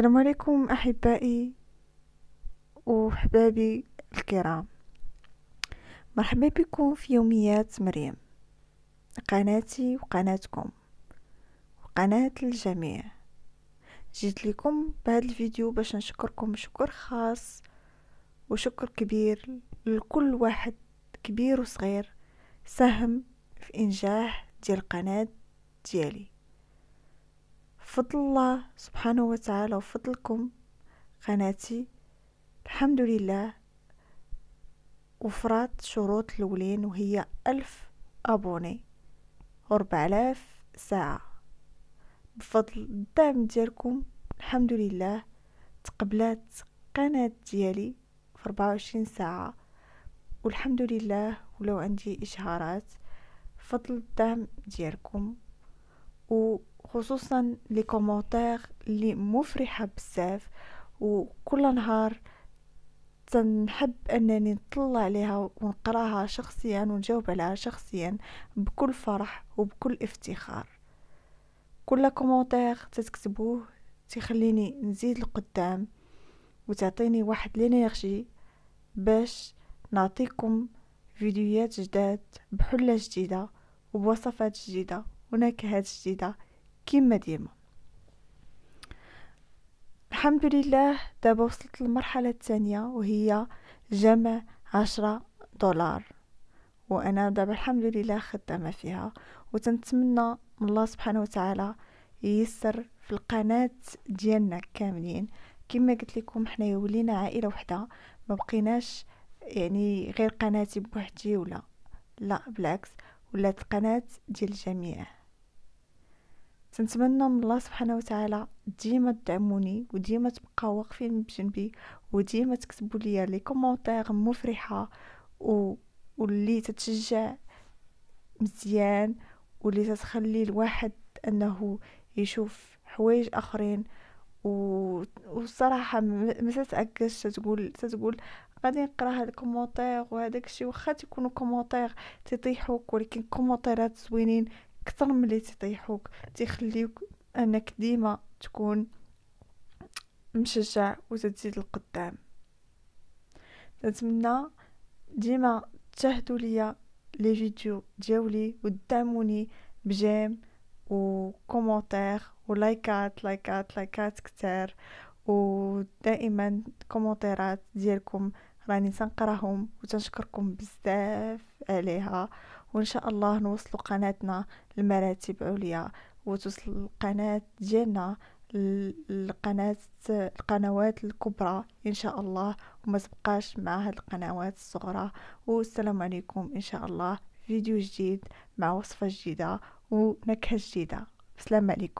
السلام عليكم احبائي وحبابي الكرام مرحبا بكم في يوميات مريم قناتي وقناتكم وقناة الجميع جيت لكم بهذا الفيديو باش نشكركم شكر خاص وشكر كبير لكل واحد كبير وصغير ساهم في انجاح ديال القناة ديالي بفضل الله سبحانه وتعالى وفضلكم قناتي الحمد لله وفرات شروط الأولين وهي ألف أبوني وربع آلاف ساعة بفضل الدعم ديالكم الحمد لله تقبلات قناة ديالي في 24 ساعة والحمد لله ولو عندي إشهارات بفضل الدعم ديالكم وخصوصا لي كومونتير اللي مفرحة بزاف وكل نهار تنحب انني نطلع عليها ونقراها شخصيا ونجاوب عليها شخصيا بكل فرح وبكل افتخار كل كومونتير تتكتبوه تخليني نزيد لقدام وتعطيني واحد لينيرجي باش نعطيكم فيديوهات جداد بحلة جديدة وبوصفات جديدة ونكهات جديدة كما ديما الحمد لله دابا وصلت للمرحلة الثانية وهي جمع عشرة دولار وانا دابا الحمد لله خدامة فيها وتنتمنى من الله سبحانه وتعالى ييسر في القناة ديالنا كاملين كما قلت لكم حنا ولينا عائلة وحدة ما بقيناش يعني غير قناتي بوحدي ولا لا بالعكس ولات قناة ديال الجميع تنتمنى من الله سبحانه وتعالى ديما تدعموني وديما تبقاو واقفين بجنبي وديما تكتبوا لي لي كومونتير مفرحه و واللي تتشجع مزيان واللي تتخلي الواحد انه يشوف حوايج اخرين و... والصراحه ما تتاكدش تقول تتقول غادي نقرا هاد الكومونتير وهداك الشيء واخا تيكونوا كومونتير تطيحوك ولكن كومونتيرات زوينين اكثر ملي تيطيحوك تيخليوك انك ديما تكون مشجع وتزيد القدام نتمنى ديما تشاهدوا ليا لي فيديو ديالي ودعموني بجيم و كومونتير ولايكات لايكات لايكات و ودائما كومونتيرات ديالكم راني تنقراهم وتنشكركم بزاف عليها وان شاء الله نوصل قناتنا لمراتب عليا وتوصل القناه ديالنا القناه القنوات الكبرى ان شاء الله وما تبقاش مع هاد القنوات الصغرى والسلام عليكم ان شاء الله فيديو جديد مع وصفه جديده ونكهه جديده السلام عليكم